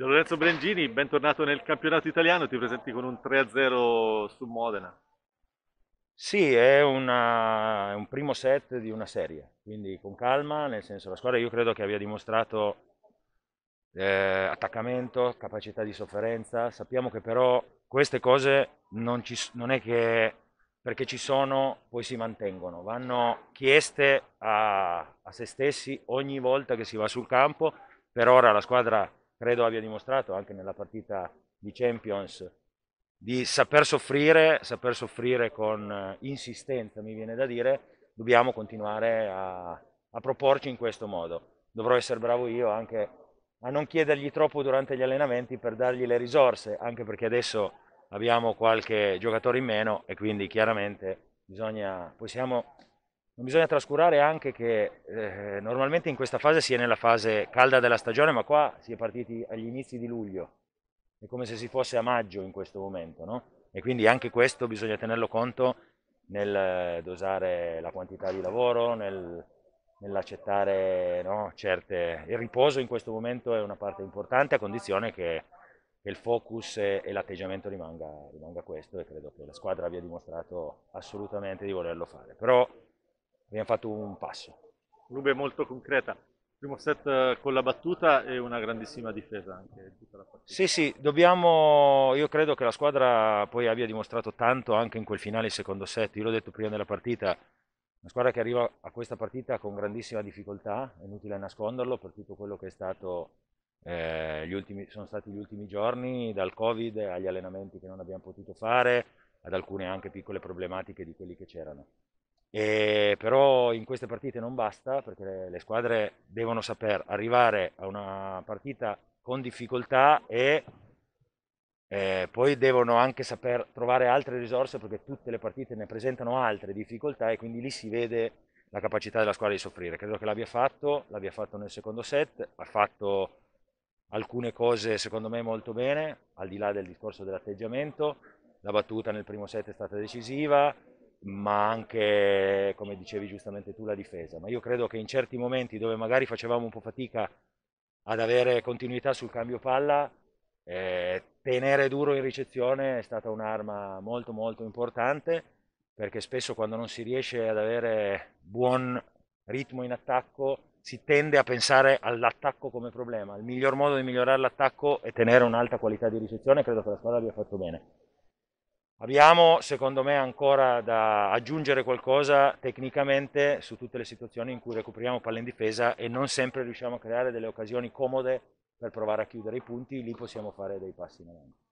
Lorenzo Brengini, bentornato nel campionato italiano, ti presenti con un 3-0 su Modena. Sì, è, una, è, un primo set di una serie, quindi con calma, nel senso la squadra io credo che abbia dimostrato eh, attaccamento, capacità di sofferenza, sappiamo che però queste cose non, ci, non è che perché ci sono poi si mantengono, vanno chieste a, a se stessi ogni volta che si va sul campo, per ora la squadra credo abbia dimostrato anche nella partita di Champions di saper soffrire, saper soffrire con eh, insistenza, mi viene da dire, dobbiamo continuare a, a proporci in questo modo. Dovrò essere bravo io anche a non chiedergli troppo durante gli allenamenti per dargli le risorse, anche perché adesso abbiamo qualche giocatore in meno e quindi chiaramente bisogna, possiamo non bisogna trascurare anche che eh, normalmente in questa fase si è nella fase calda della stagione, ma qua si è partiti agli inizi di luglio, è come se si fosse a maggio in questo momento, no? E quindi anche questo bisogna tenerlo conto nel dosare la quantità di lavoro, nel, nell'accettare no, certe... Il riposo in questo momento è una parte importante a condizione che, che il focus e, e l'atteggiamento rimanga, rimanga questo e credo che la squadra abbia dimostrato assolutamente di volerlo fare. Però abbiamo fatto un passo. Rube molto concreta, primo set eh, con la battuta e una grandissima difesa anche Sì, sì, dobbiamo, io credo che la squadra poi abbia dimostrato tanto anche in quel finale secondo set, io l'ho detto prima della partita, una squadra che arriva a questa partita con grandissima difficoltà, è inutile nasconderlo per tutto quello che è stato, eh, ultimi, sono stati gli ultimi giorni, dal Covid agli allenamenti che non abbiamo potuto fare, ad alcune anche piccole problematiche di quelli che c'erano. E ehm, però in queste partite non basta perché le, le squadre devono saper arrivare a una partita con difficoltà e eh, poi devono anche saper trovare altre risorse perché tutte le partite ne presentano altre difficoltà e quindi lì si vede la capacità della squadra di soffrire. Credo che l'abbia fatto, l'abbia fatto nel secondo set, ha fatto alcune cose secondo me molto bene, al di là del discorso dell'atteggiamento, la battuta nel primo set è stata decisiva, ma anche, come dicevi giustamente tu, la difesa. Ma io credo che in certi momenti dove magari facevamo un po' fatica ad avere continuità sul cambio palla, eh, tenere duro in ricezione è stata un'arma molto molto importante perché spesso quando non si riesce ad avere buon ritmo in attacco si tende a pensare all'attacco come problema. Il miglior modo di migliorare l'attacco è tenere un'alta qualità di ricezione, credo che la squadra abbia fatto bene. Abbiamo, secondo me, ancora da aggiungere qualcosa tecnicamente su tutte le situazioni in cui recuperiamo palla in difesa e non sempre riusciamo a creare delle occasioni comode per provare a chiudere i punti, lì possiamo fare dei passi in avanti.